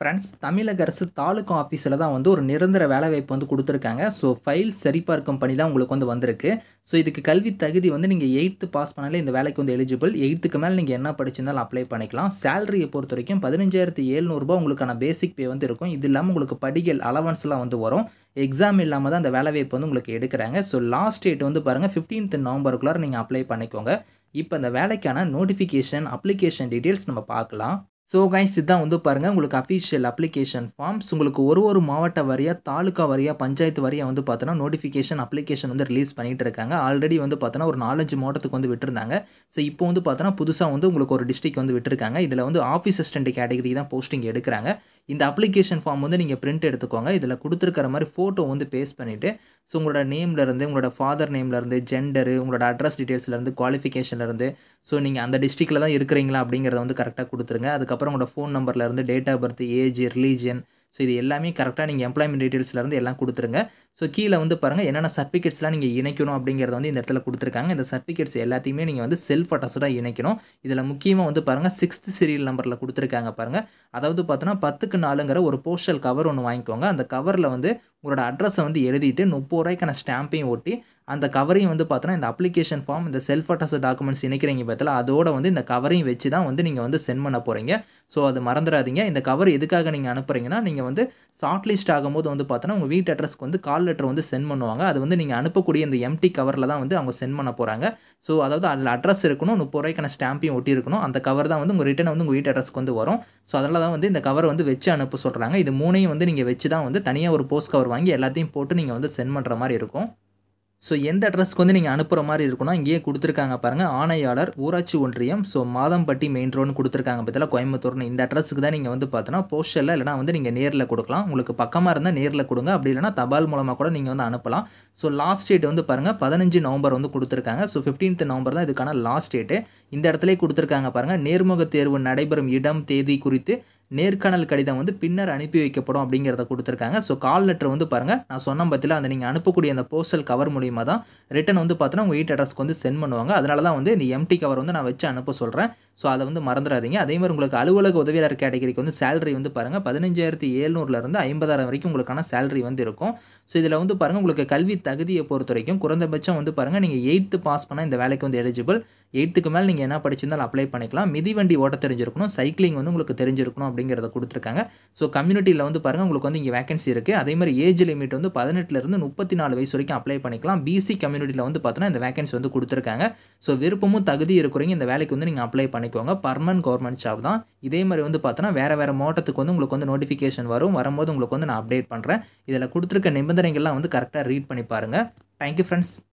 friends தமிழக அரசு தாலுக்கா ஆஃபீஸில் தான் வந்து ஒரு நிரந்தர வேலைவாய்ப்பு வந்து கொடுத்துருக்காங்க ஸோ ஃபைல் சரிபார்க்கும் பணி தான் உங்களுக்கு வந்து வந்திருக்கு ஸோ இதுக்கு கல்வி தகுதி வந்து நீங்கள் எயித்து பாஸ் பண்ணாலே இந்த வேலைக்கு வந்து எலிஜிபிள் எயித்துக்கு மேலே நீங்கள் என்ன படிச்சிருந்தாலும் அப்ளை பண்ணிக்கலாம் சேலரியை பொறுத்த வரைக்கும் பதினஞ்சாயிரத்து எழுநூறுபா உங்களுக்கான பேசிக் பே வந்து இருக்கும் இது இல்லாமல் உங்களுக்கு படிகள் அலவன்ஸ்லாம் வந்து வரும் எக்ஸாம் இல்லாமல் தான் அந்த வேலைவாய்ப்பு வந்து உங்களுக்கு எடுக்கிறாங்க ஸோ லாஸ்ட் டேட் வந்து பாருங்கள் ஃபிஃப்டீன்த் நவம்பருக்குள்ளார நீங்கள் அப்ளை பண்ணிக்கோங்க இப்போ அந்த வேலைக்கான நோட்டிஃபிகேஷன் அப்ளிகேஷன் டீட்டெயில்ஸ் நம்ம பார்க்கலாம் ஸோ கைஸ் இதுதான் வந்து பாருங்கள் உங்களுக்கு அஃபிஷியல் அப்ளிகேஷன் ஃபார்ம்ஸ் உங்களுக்கு ஒரு ஒரு மாவட்ட வரியாக தாலுக்கா வரியாக பஞ்சாயத்து வரியாக வந்து பார்த்தோன்னா நோட்டிஃபிகேஷன் அப்ளிகேஷன் வந்து ரிலீஸ் பண்ணிகிட்டு இருக்காங்க ஆல்ரெடி வந்து பார்த்தோன்னா ஒரு நாலஞ்சு மாவட்டத்துக்கு வந்து விட்டுருந்தாங்க ஸோ இப்போ வந்து பார்த்தோன்னா புதுசாக வந்து உங்களுக்கு ஒரு டிஸ்ட்ரிக் வந்து விட்டுருக்காங்க இதில் வந்து ஆஃபீஸ் அசிஸ்டன்ட் கேட்டகரி தான் போஸ்டிங் எடுக்கிறாங்க இந்த அப்ளிகேஷன் ஃபார்ம் வந்து நீங்கள் பிரிண்ட் எடுத்துக்கோங்க இதில் கொடுத்துருக்கிற மாதிரி ஃபோட்டோ வந்து பேஸ்ட் பண்ணிவிட்டு ஸோ உங்களோட நேம்லேருந்து உங்களோட ஃபாதர் நேம்லேருந்து ஜெண்டரு உங்களோட அட்ரஸ் டீட்டெயில்ஸ்லேருந்து குவாலிஃபிகேஷன்லேருந்து ஸோ நீங்கள் அந்த டிஸ்ட்ரிக்டில் தான் இருக்கிறீங்களா அப்படிங்கிறத வந்து கரெக்டாக கொடுத்துருங்க அதுக்கப்புறம் உங்களோட ஃபோன் நம்பர்லேருந்து date of birth age religion so இது எல்லாமே கரெக்டாக நீங்கள் எம்ப்ளாய்மெண்ட் டீட்டெயில்ஸ்லேருந்து எல்லாம் கொடுத்துருங்க ஸோ கீழே வந்து பாருங்கள் என்னென்ன சர்டிஃபிகேட்ஸ்லாம் நீங்கள் இணைக்கணும் அப்படிங்கிறத வந்து இந்த இடத்துல கொடுத்துருக்காங்க இந்த சர்டிஃபிகேட்ஸ் எல்லாத்தையுமே நீங்கள் வந்து செல்ஃப் அட்டஸ்டாக இணைக்கணும் இதில் முக்கியமாக வந்து பாருங்கள் சிக்ஸ்த் சீரியல் நம்பரில் கொடுத்துருக்காங்க பாருங்கள் அதாவது பார்த்தோன்னா பத்துக்கு நாலுங்கிற ஒரு போஸ்டல் கவர் ஒன்று வாங்கிக்கோங்க அந்த கவரில் வந்து உங்களோட அட்ரஸை வந்து எழுதிட்டு முப்பது ரூபாய்க்கான ஸ்டாம்பையும் ஒட்டி அந்த கவரையும் வந்து பார்த்தோன்னா இந்த அப்ளிகேஷன் ஃபார்ம் இந்த செல்ஃப் அட்டஸ்ட் டாக்குமெண்ட்ஸ் இணைக்கிறீங்க பார்த்தல அதோட வந்து இந்த கவரையும் வச்சு தான் வந்து நீங்கள் வந்து சென்ட் பண்ண போகிறீங்க ஸோ அது மறந்துடாதீங்க இந்த கவர் எதுக்காக நீங்கள் அனுப்புகிறீங்கன்னா நீங்கள் வந்து ஷார்ட் லிஸ்ட் ஆகும்போது வந்து பார்த்தோன்னா உங்கள் வீட்டு அட்ரஸ்க்கு வந்து கால் லெட்டர் வந்து சென்ட் பண்ணுவாங்க அது வந்து நீங்கள் அனுப்பக்கூடிய இந்த எம்டி கவரில் தான் வந்து அவங்க சென்ட் பண்ண போகிறாங்க ஸோ அதாவது அதில் அட்ரஸ் இருக்கணும் முப்பது ரூபாய்க்கான ஸ்டாம்பையும் ஒட்டி இருக்கணும் அந்த கவர் தான் வந்து உங்கள் ரிட்டன் வந்து உங்கள் வீட்டு அட்ரஸ்க்கு வந்து வரும் ஸோ அதனால தான் வந்து இந்த கவர் வந்து வச்சு அனுப்ப சொல்கிறாங்க இது மூணையும் வந்து நீங்கள் வச்சு தான் வந்து தனியாக ஒரு போஸ்ட் கவர் வாங்கி எல்லாத்தையும் போட்டு நீங்கள் வந்து சென்ட் பண்ணுற மாதிரி இருக்கும் ஸோ எந்த அட்ரஸ்க்கு வந்து நீங்கள் அனுப்புகிற மாதிரி இருக்குன்னா இங்கேயே கொடுத்துருக்காங்க பாருங்கள் ஆணையாளர் ஊராட்சி ஒன்றியம் ஸோ மாதம்பட்டி மெயின் ரோடுன்னு கொடுத்துருக்காங்க பார்த்தீங்களா கோயம்புத்தூர்னு இந்த அட்ரஸுக்கு தான் நீங்கள் வந்து பார்த்தோன்னா போஸ்டரில் இல்லைனா வந்து நீங்கள் நேரில் கொடுக்கலாம் உங்களுக்கு பக்கமாக இருந்தால் நேரில் கொடுங்க அப்படி இல்லைனா தபால் மூலமாக கூட நீங்கள் வந்து அனுப்பலாம் ஸோ லாஸ்ட் டேட் வந்து பாருங்கள் பதினஞ்சு நவம்பர் வந்து கொடுத்துருக்காங்க ஸோ ஃபிஃப்டீன்த் நவம்பர் தான் இதுக்கான லாஸ்ட் டேட்டு இந்த இடத்துல கொடுத்துருக்காங்க பாருங்கள் நேர்முக தேர்வு நடைபெறும் இடம் தேதி குறித்து நேர்காணல் கடிதம் வந்து பின்னர் அனுப்பி வைக்கப்படும் அப்படிங்கிறத கொடுத்துருக்காங்க ஸோ கால் லெட்டர் வந்து பாருங்கள் நான் சொன்ன பற்றியில் அந்த நீங்கள் அனுப்பக்கூடிய அந்த போஸ்டல் கவர் மூலியமாக தான் ரிட்டன் வந்து பார்த்தோன்னா உங்கள் வீட்டு அட்ரஸ்க்கு வந்து சென்ட் பண்ணுவாங்க அதனால தான் வந்து இந்த எம்டி கவர் வந்து நான் வச்சு அனுப்ப சொல்கிறேன் ஸோ அதை வந்து மறந்துடாதீங்க அதே மாதிரி உங்களுக்கு அலுவலக உதவியாளர் கேட்டகரிக்கு வந்து சேலரி வந்து பாருங்கள் பதினஞ்சாயிரத்தி ஏழ்நூறுலேருந்து ஐம்பதாயிரம் வரைக்கும் உங்களுக்கான சேலரி வந்து இருக்கும் ஸோ இதில் வந்து பாருங்கள் உங்களுக்கு கல்வி தகுதியை பொறுத்த வரைக்கும் குறைந்தபட்சம் வந்து பாருங்கள் நீங்கள் எயித்து பாஸ் பண்ணால் இந்த வேலைக்கு வந்து எலிஜிபிள் எயித்துக்கு மேலே நீங்கள் என்ன படிச்சிருந்தாலும் அப்ளை பண்ணிக்கலாம் மிதிவண்டி ஓட்ட தெரிஞ்சிருக்கணும் சைக்கிளிங் வந்து உங்களுக்கு தெரிஞ்சிருக்கணும் அப்படிங்கிறத கொடுத்துருக்காங்க ஸோ கம்யூனிட்டியில் வந்து பாருங்கள் உங்களுக்கு வந்து இங்கே வேகன்சி இருக்குது அதே மாதிரி ஏஜ் லிமிட் வந்து பதினெட்டுலேருந்து முப்பத்தி நாலு வயசு வரைக்கும் அப்ளை பண்ணிக்கலாம் பிசி கம்யூனிட்டியில் வந்து பார்த்தோன்னா இந்த வேகன்சி வந்து கொடுத்துருக்காங்க ஸோ விருப்பமும் தகுதி இருக்கிறீங்க இந்த வேலைக்கு வந்து நீங்கள் அப்ளை பண்ணிக்கோங்க பர்மனன்ட் கவர்மெண்ட் ஜாப் தான் இதே மாதிரி வந்து பார்த்தோன்னா வேறு வேறு மாவட்டத்துக்கு வந்து உங்களுக்கு வந்து நோட்டிஃபிகேஷன் வரும் வரும்போது உங்களுக்கு வந்து நான் அப்டேட் பண்ணுறேன் இதில் கொடுத்துருக்க நிபந்தனைகள்லாம் வந்து கரெக்டாக ரீட் பண்ணி பாருங்கள் தேங்க்யூ ஃப்ரெண்ட்ஸ்